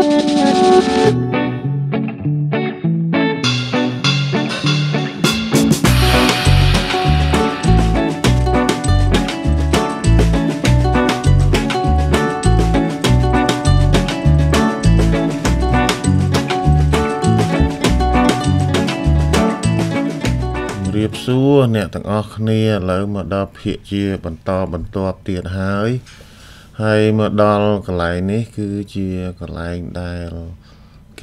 ៀបសួរអ្នកទាំងអស់គ្នាឥឡូវមកដល់ភាកជា បន្តបន្ទាប់ទៀតហើយហើយមកដល់កន្លែងនេះ គឺជាកន្លែងដែល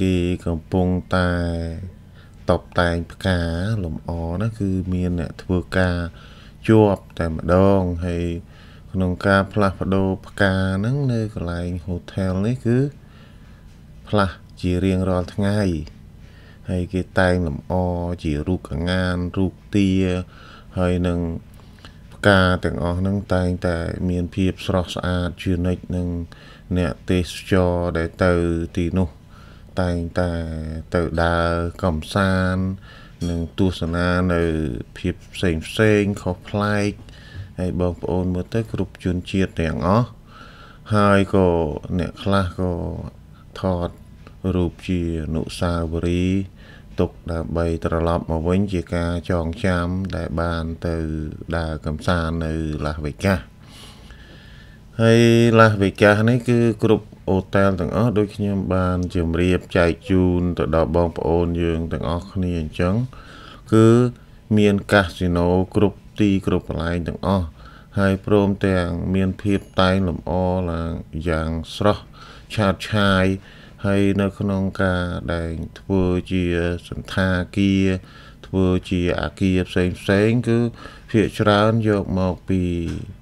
គេកំពុងតែតបតែងផ្កាលំអណាគឺមានអ្នកធ្វើការជាប់តែម្ដងហើយក្នុងការផ្លាស់ប្ដូរផ្កាហ្នឹងនៅកន្លែង hotel នេះគឺ ផ្លាស់ជារៀងរាល់ថ្ងៃហើយគេតែងលម្អជារូបកងានរូបទាហើយនឹងតាទាំងអស់ហ្នឹងតែងតែ មានភាពស្រស់ស្អាតជានិច្ចនឹងអ្នកទេសចរដែលទៅទីនោះ តែងតែទៅដើរកំសាន្តនិងទស្សនានៅភាពផ្សេងផ្សេងខុសប្លែកហើយបងប្អូនមើលទៅគ្រប់ជនជាតិទាំងអស់ហើយក៏អ្នកខ្លះក៏ថតរូបជាអនុស្សាវរីយ៍ទុកដើម្បីត្រឡប់មកវិញជាការចងចាំ ដែលបានទៅដើរកំសាន្តនៅឡាស់វេកាសហើយឡាស់វេកាសនេះគឺគ្រប់អូតែលទាំងអស់ដូចខ្ញុំបានជម្រាបចែកជូនទៅដល់បងប្អូនយើងទាំងអស់គ្នាអញ្ចឹងគឺមានកាស៊ីណូគ្រប់ទីគ្រប់កន្លែងទាំងអស់ហើយព្រមទាំង មានភាពតែងលម្អឡើងយ៉ាងស្រស់ឆាតឆាយហើយនៅក្នុងការដែលធ្វើជាសន្តាគារធ្វើជាអាគារផ្សេងផ្សេង គឺភាគច្រើនយកមកពី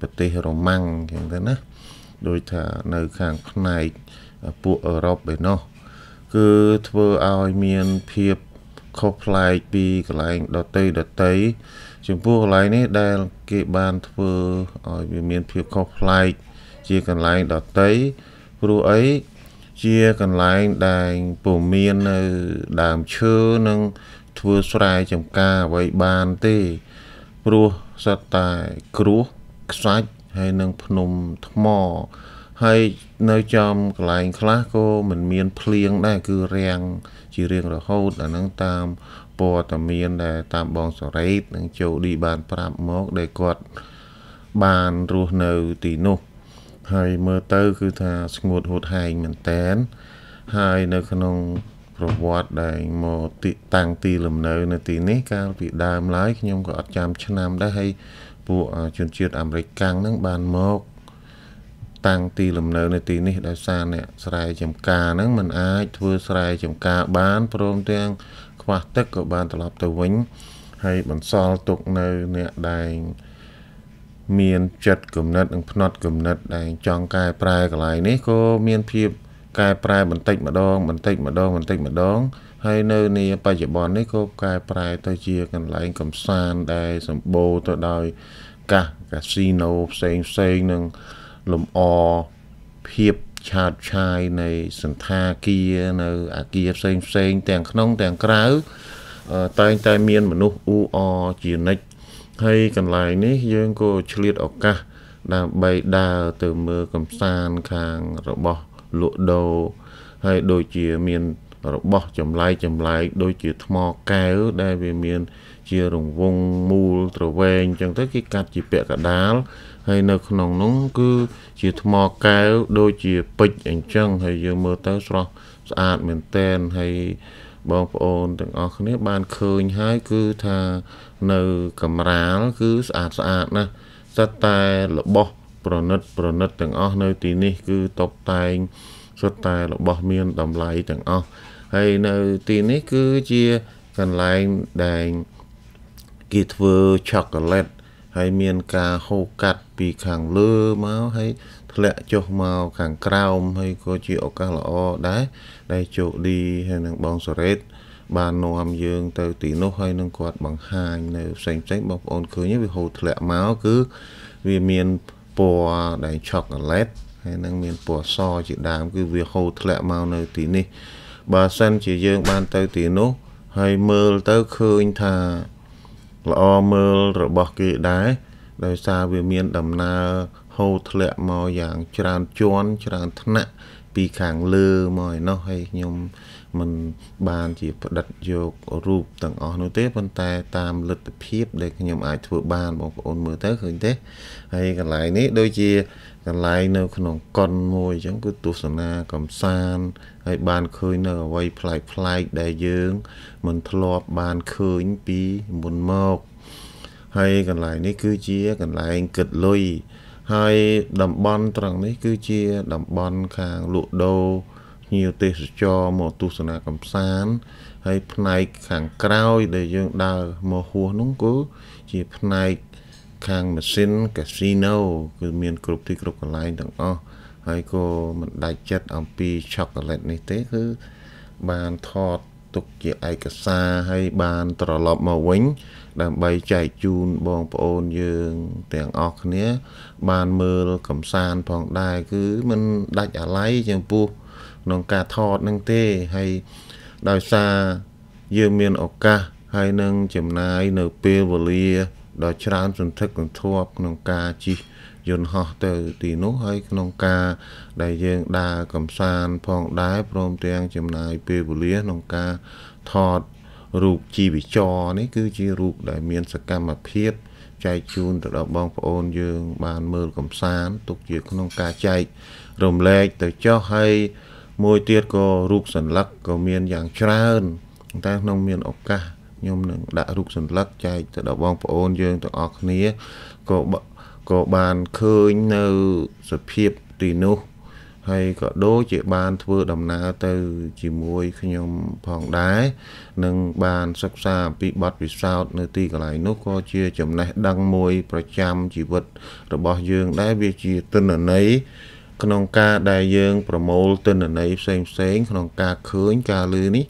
ប្រទេសរ៉ូម៉ាំងអញ្ចឹងទៅណាដោយថានៅខាងផ្នែកពួកអឺរ៉ុបឯណោះគឺធ្វើឲ្យមានភាពខុសប្លែកពីកន្លែងដតីដតីចំពោះកន្លែងនេះដែល គេបានធ្វើឲ្យវាមានភាពខុសប្លែកជាកន្លែងដតីព្រោះអីជាកន្លែងដែលពុំមាននៅដើមឈើនិង ធ្វើស្រែចម្ការអ្វីបានទេព្រោះសត្វតែគ្រោះខ្សាច់ហើយនឹងភ្នំថ្មហើយនៅចំកន្លែងខ្លះក៏មិនមានភ្លៀងដែរគឺរាំងជារៀងរហូតអាហ្នឹងតាមព័ត៌មានដែលតាមបងសរ៉េតនិងជូឌីបាន ប្រាប់មក ដែលគាត់បានរស់នៅទីនោះហើយមើលទៅគឺថាស្ងួតហួតហែងមែនតែនហើយនៅក្នុងប្រវត្តិដែលមកទីតាំងទីលំនៅ នៅទីនេះកាលពីដើមឡើយខ្ញុំក៏អត់ចាំឆ្នាំដែរហើយ ពួកជនជាតិអាមេរិកកាំងហ្នឹងបានមក តាំងទីលំនៅ នៅទីនេះដោយសារអ្នកស្រែចម្ការហ្នឹងมันអាចធ្វើស្រែចម្ការ បានព្រមទាំងខ្វះទឹកក៏បានត្រឡប់ទៅវិញហើយបន្សល់ទុកនៅអ្នកដែលមានចិត្តគំនិតនិងផ្នត់គំនិតដែលចង់កែប្រែកន្លែងនេះក៏មានភាពកែប្រែបន្តិចម្ដង បន្តិចម្ដងបន្តិចម្ដងហើយនៅនាបច្ចុប្បន្ននេះក៏កែប្រែទៅជាកន្លែងកំសាន្តដែលសម្បូរទៅដោយកាសកាស៊ីណូផ្សេងផ្សេងនិងលំអភាពឆាតឆាយនៃសន្តាគារនៅ អាគារផ្សេងផ្សេងទាំងក្នុងទាំងក្រៅតែងតែមាន មនុស្សអ៊ូអរជានិច្ចហើយកន្លែងនេះយើងក៏ឆ្លៀតឱកាសដើម្បីដើរទៅមើលកំសាន្តខាងរបស់លក់ដូរហើយដូចជាមានរបស់ចម្លែកចម្លែកដូចជាថ្មកែវដែលវាមាន ជារង្វង់មូលត្រវែងអញ្ចឹងទៅគេកាត់ជាពាក់កដាលហើយនៅ ក្នុងនោះគឺជាថ្មកែវដូចជាពេជ្រអញ្ចឹង ហើយយើងមើលទៅស្រស់ស្អាតមែនតែនហើយបងប្អូនទាំងអស់គ្នាបានឃើញហើយគឺថានៅកំរាលគឺស្អាតស្អាតណាស់សត្វតែរបស់ ប្រណិត ប្រណិតទាំងអស់ នៅទីនេះគឺតបតែងសុទ្ធតែរបស់ មានតម្លៃទាំងអស់ហើយនៅទីនេះគឺជាកន្លែងដែលគេធ្វើឆូកូឡាតហើយមានការហូបកាត់ពីខាងលើមកហើយធ្លាក់ចុះមកខាងក្រោម ហើយក៏ជាឱកាសល្អ ដែរដែលជោគឌីហើយនឹងបងសរ៉េតបាននាំយើងទៅទីនោះហើយនឹងគាត់បង្ហាញនៅផ្សេងផ្សេងបងប្អូនឃើញវាហូរធ្លាក់មកគឺវាមានពណ៌ដែលឆូកូឡេតហើយនឹង មានពណ៌សជាដើមគឺវាហូរធ្លាក់មកនៅទីនេះបើសិនជាយើង បានទៅទីនោះ ហើយមើលទៅឃើញថាល្អមើលរបស់គេដែរដោយសារវាមានដំណើរហូរធ្លាក់មកយ៉ាងច្រើនជាន់ច្រើនថ្នាក់ពីខាងលើមកឯណោះហើយខ្ញុំមិនបានជា ផ្ដិតយករូបទាំងអស់នោះទេប៉ុន្តែតាមលទ្ធភាពដែលខ្ញុំអាចធ្វើបានបងប្អូនមើលទៅឃើញទេ ហើយកន្លែងនេះដូចជា កន្លែងនៅក្នុងកុនមួយអញ្ចឹងគឺទស្សនាកំសាន្តហើយបានឃើញនៅអ្វីប្លែកប្លែកដែលយើង មិនធ្លាប់បានឃើញពីមុនមកហើយកន្លែងនេះគឺជា កន្លែងគិតលុយហើយតំបន់ត្រង់នេះគឺជាតំបន់ខាងលក់ដូរភ្ញៀវទេសចរមកទស្សនាកំសាន្តហើយផ្នែកខាងក្រោយដែលយើងដើរមកហួសនោះគឺជាផ្នែកខាងម៉ាស៊ីនកាស៊ីណូគឺមានគ្រប់ទីគ្រប់កន្លែងទាំងអស់ហើយក៏មិនដាច់ចិត្តអំពីឆូកូឡេតនេះទេគឺបានថតទុកជាឯកសារហើយបានត្រឡប់មកវិញ ដើម្បីចែកជូនបងប្អូនយើងទាំងអស់គ្នាបានមើលកំសាន្តផងដែរគឺមិនដាច់អាល័យចំពោះក្នុងការថតនឹងទេហើយដោយសារយើងមានឱកាសហើយនឹងចំណាយនៅពេលវេលាដ៏ច្រើនសន្ធឹកសន្ធាប់ក្នុងការជិះយន្តហោះទៅ ទីនោះហើយក្នុងការដែលយើងដើរកំសាន្តផងដែរព្រមទាំង ចំណាយពេលវេលាក្នុងការថតរូបជីវចរ នេះគឺជារូបដែលមានសកម្មភាពចែកជូនទៅដល់បងប្អូនយើង បានមើលកំសាន្តទុកជាក្នុងការចែករំលែកទៅចោះហើយមួយទៀតក៏រូបសញ្ញកក៏មានយ៉ាងច្រើនតែក្នុងមានឱកាសខ្ញុំនឹងដាក់រូបសញ្ញកចែកទៅដល់បងប្អូនយើងទាំងអស់គ្នាក៏ក៏បានឃើញនៅសភាពទីនោះហើយក៏ដូចជាបានធ្វើដំណើរទៅជាមួយខ្ញុំផងដែរនឹងបានសិក្សាអំពីបទពិសោធន៍នៅទីកន្លែងនោះក៏ជាចំណេះដឹងមួយ ប្រចាំជីវិត របស់យើងដែរវាជាទិន្នន័យក្នុងការដែលយើងប្រមូលទិន្នន័យផ្សេងផ្សេងក្នុងការឃើញការលឺនេះ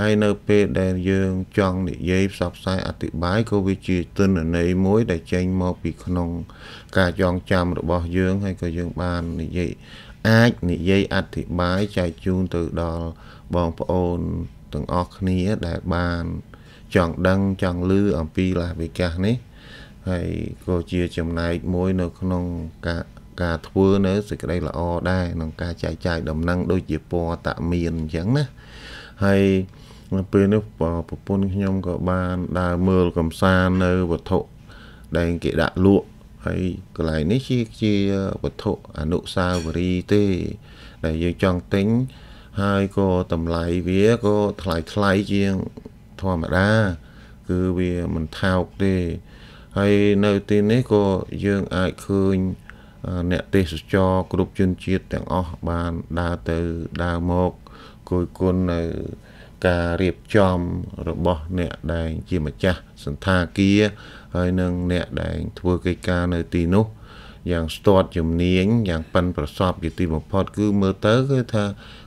ហើយនៅពេលដែលយើងចង់និយាយផ្សព្វផ្សាយអธิบายក៏វាជាទិន្នន័យមួយដែលចេញមកពីក្នុងការចងចាំរបស់យើងហើយក៏យើងបាននិយាយអាចនិយាយអธิบายចែកជូនទៅដល់បងប្អូនទាំងអស់គ្នាដែលបានចង់ដឹងចង់លឺអំពីឡាសវេកាសនេះហើយក៏ជាចំណែកមួយនៅក្នុងការការធ្វើនៅសេចក្តីល្អដែរក្នុងការចែកចាយដំណឹងដូចជាពណ៌តមានអញ្ចឹងណាហើយនៅពេលនេះប្រពន្ធខ្ញុំក៏បានដើរមើលកំសាន្តនៅវត្ថុដែលគេដាក់លក់ហើយកន្លែងនេះជាជាវត្ថុអនុស្សាវរីយ៍ទេដែលយើងចង់ទិញហើយក៏តម្លៃវាក៏ថ្លៃថ្លៃជាងធម្មតា គឺវាមិនថោកទេហើយនៅទីនេះក៏យើងអាចឃើញអ្នកទេសចរគ្រប់ជនជាតិទាំងអស់បានដើរទៅដើរមកគយគន់នៅការរៀបចំរបស់អ្នកដែលជាម្ចាស់សន្តាគារហើយនឹងអ្នកដែលធ្វើកិច្ចការនៅទីនោះយ៉ាងស្ទាត់ជំនាញយ៉ាងប៉ិនប្រសប់ជាទីបំផុតគឺមើលទៅគឺថា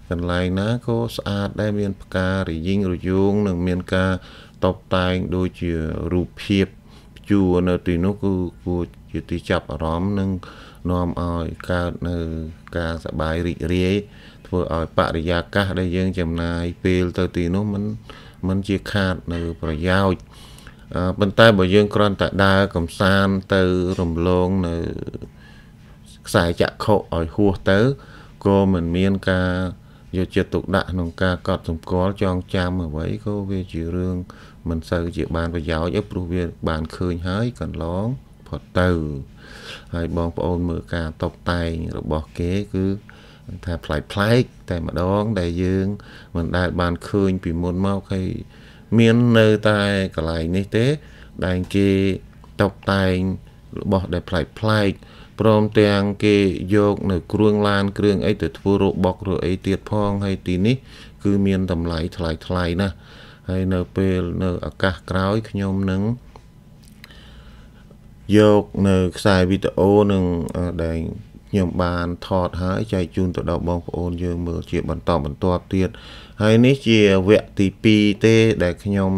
កន្លែងណាក៏ស្អាតដែរមានផ្ការយិញរយោងនិងមានការតុបតែងដូចជារូបភាពជួរនៅទីនោះគឺគួរជាទីចាប់អារម្មណ៍និងនាំឲ្យកើតនៅការសប្បាយរីករាយធ្វើឲ្យបរិយាកាសដែលយើងចំណាយពេលទៅទីនោះมันมันជាខាតនៅប្រយោជន៍ប៉ុន្តែបើយើងគ្រាន់តែដើរកំសាន្តទៅរំលងនៅខ្សែចក្ខុឲ្យហួសទៅក៏មិនមានការយកចិត្តទុកដាក់ក្នុងការកត់សម្គាល់ចងចាំអ្វីក៏វាជារឿងមិនសូវជាបានប្រយោជន៍ទេព្រោះវា បានឃើញហើយកន្លងផុតទៅហើយបងប្អូនមើលការតុបតែងរបស់គេគឺថាប្លែកប្លែក តែម្ដង ដែលយើង មិនដែលបានឃើញពីមុនមកហើយមាននៅតែកន្លែងនេះទេដែលគេតុបតែងរបស់ដែលប្លែកប្លែកព្រមទាំងគេយកនៅគ្រឿងឡាន គ្រឿងអីទៅធ្វើរបកឬអីទៀតផងហើយទីនេះ គឺមានតម្លៃថ្លៃថ្លៃណាស់ហើយនៅពេលនៅឱកាសក្រោយខ្ញុំនឹងយកនៅខ្សែវីដេអូនឹងដែលខ្ញុំបានថតហើយចែកជូនទៅដល់បងប្អូនយើងមើលជាបន្តបន្ទាប់ទៀតហើយនេះជាវគ្គទី2ទេដែលខ្ញុំ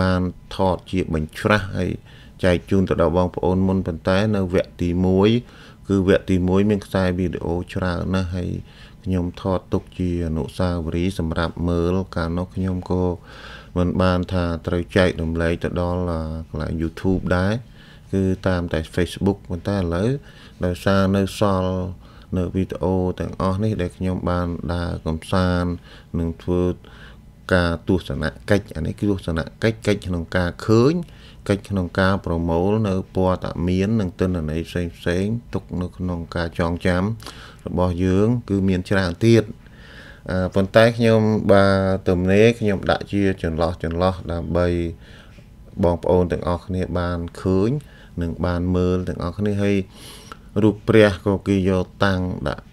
បានថតជាបញ្ច្រាស់ហើយចែកជូនទៅដល់បងប្អូនមុនប៉ុន្តែ នៅវគ្គទី1គឺវគ្គទី1មានខ្សែវីដេអូច្រើនណាស់ហើយខ្ញុំថតទុកជាអនុស្សាវរីយ៍សម្រាប់មើលកាលនោះខ្ញុំក៏មិនបានថាត្រូវចែករំលែកទៅដល់កន្លែង YouTube ដែរគឺតាមតែ Facebook ប៉ុន្តែឥឡូវដោយសារនៅសល់នៅវីដេអូទាំងអស់នេះដែលខ្ញុំបានដើរកំសាន្តនិងធ្វើការទស្សនកិច្ចអានេះគឺទស្សនកិច្ចកិច្ចក្នុងការឃើញកិច្ចក្នុងការប្រមូល នៅព័ត៌មាននិងទិន្នន័យផ្សេងផ្សេងទុកនៅក្នុងការចងចាំ របស់យើង គឺមានច្រើនទៀតអឺប៉ុន្តែខ្ញុំបាទទំនេរខ្ញុំដាក់ជាចន្លោះចន្លោះដើម្បីបងប្អូនទាំងអស់គ្នាបានឃើញនឹងបានមើលទាំងអស់គ្នាហើយរូបព្រះក៏គេយកតាំងដាក់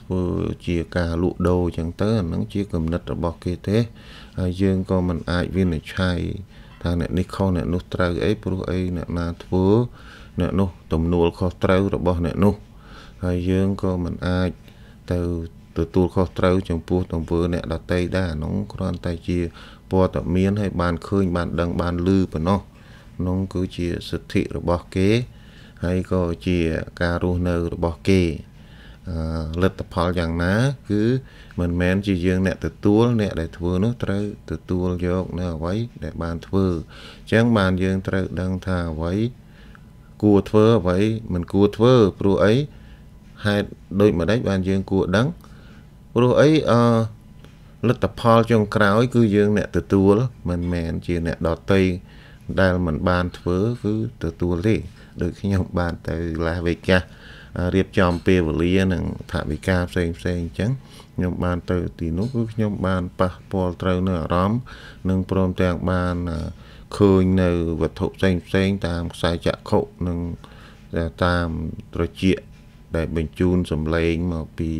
ធ្វើជាការលក់ដូរអញ្ចឹងទៅអានឹងជាគំនិតរបស់គេទេហើយយើងក៏មិនអាចវិនិច្ឆ័យថាអ្នកនេះខុសអ្នកនោះត្រូវអីព្រោះអីអ្នកណាធ្វើអ្នកនោះ ទំនួលខុសត្រូវរបស់ អ្នកនោះហើយយើងក៏មិនអាចទៅទទួលខុសត្រូវចំពោះទង្វើអ្នកដតីដែរអានោះគ្រាន់តែជាព័ត៌មានឲ្យបានឃើញបានដឹងបានឮប៉ុណ្ណោះនោះគឺជាសិទ្ធិរបស់គេហើយក៏ជាការរស់នៅរបស់គេលទ្ធផលយ៉ាងណា គឺមិនមែនជាយើងអ្នកទទួលអ្នកដែលធ្វើនោះត្រូវ ទទួលយកនៅអ្វីដែលបានធ្វើអញ្ចឹងបានយើងត្រូវដឹងថាអ្វីគួរធ្វើអ្វីមិនគួរធ្វើព្រោះអីហេតុដូចម្ដេចបានយើងគួរដឹងព្រោះអីអឺលទ្ធផលចុងក្រោយគឺយើងអ្នកទទួល មិនមែនជាអ្នកដតីដែលมันបានធ្វើ គឺទទួលទេដូចខ្ញុំបានទៅ Las Vegas រៀបចំពេលវេលានិងថវិកាផ្សេងផ្សេងអញ្ចឹងខ្ញុំបាន ទៅទីនោះ គឺខ្ញុំបានប៉ះពាល់ត្រូវនៅអារម្មណ៍និងព្រមទាំងបានឃើញនៅវត្ថុផ្សេងផ្សេងតាមខ្សែចក្ខុនិងតាមត្រចៀកដែលបញ្ជូនសម្លេងមកពី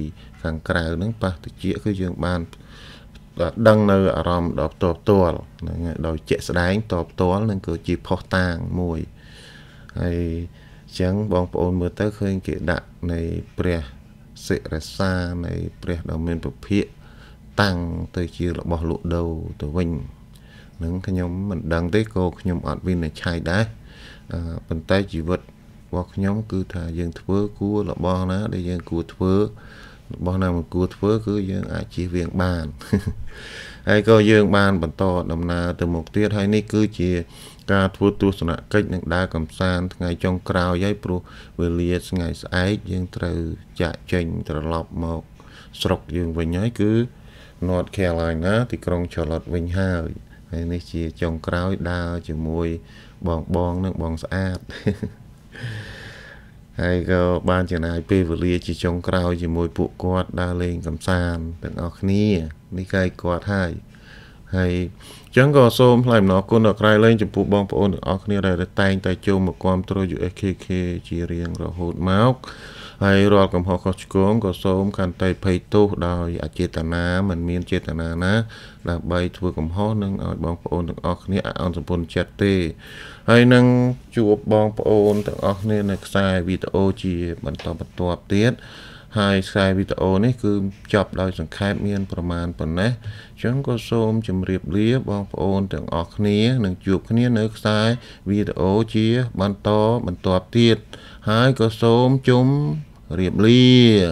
ខាងក្រៅហ្នឹងប៉ះត្រចៀកគឺយើងបានផ្ដឹងនៅអារម្មណ៍ដល់ផ្ទាល់ផ្ទាល់ហ្នឹងហើយដោយជាក់ស្ដែងតបផ្ទាល់នឹងគឺជាផុសតាងមួយហើយចឹងបងប្អូនមើលទៅឃើញគេដាក់នៃព្រះសិរសានៃព្រះដ៏មានពភៈតាំងទៅជារបស់លោកដូរទៅវិញនឹងខ្ញុំមិនដឹងទេក៏ខ្ញុំអត់វិនិច្ឆ័យដែរប៉ុន្តែជីវិតរបស់ខ្ញុំ គឺថាយើងធ្វើគួររបស់ណាដែលយើងគួរធ្វើរបស់ណាមិនគួរធ្វើគឺយើងអាចជៀសវាងបានហើយក៏យើង បាន បន្តដំណើរទៅមុខទៀតហើយនេះគឺជាការធ្វើទស្សនកិច្ចនិងដើរកំសាន្តថ្ងៃចុងក្រោយហើយព្រោះវេលាថ្ងៃស្អែកយើងត្រូវចាក់ចេញត្រឡប់មកស្រុកយើងវិញហើយគឺ North Carolina ទីក្រុង Charlotte វិញហើយហើយនេះជាចុងក្រោយដើរជាមួយ បងបងនិងបងស្អាត Yeah. ហើយក៏បានចំណាយពេលវេលាជាចុងក្រោយជាមួយពួកគាត់ដើរលេងកំសាន្តទាំងអស់គ្នានេះក៏គាត់ហើយហើយអញ្ចឹងក៏សូមថ្លែងអំណរគុណដល់ក្រៃលែងចំពោះបងប្អូនទាំងអស់គ្នាដែលតែង តែចូលមកគាំទ្រ USKK ជារៀងរហូតមកហើយរាល់កំហុសខុសឆ្គងក៏សូមកាន់តែភ័យទោសដោយអចេតនាមិនមានចេតនាណាដើម្បី ធ្វើកំហុសនិងឲ្យបងប្អូនទាំងអស់គ្នាអន់សម្ពន្ធចិត្តទេហើយនឹងជួបបងប្អូនទាំងអស់គ្នានៅខ្សែវីដេអូជា បន្តបន្ទាប់ទៀតហើយខ្សែវីដេអូនេះគឺចប់ដោយ សង្ខេបមាន ប្រមាណប៉ុណ្ណេះអញ្ចឹងក៏សូមជម្រាបលាបងប្អូនទាំងអស់គ្នានឹងជួបគ្នានៅខ្សែវីដេអូជាបន្តបន្ទាប់ទៀតហើយក៏សូមជុំรียบเรีย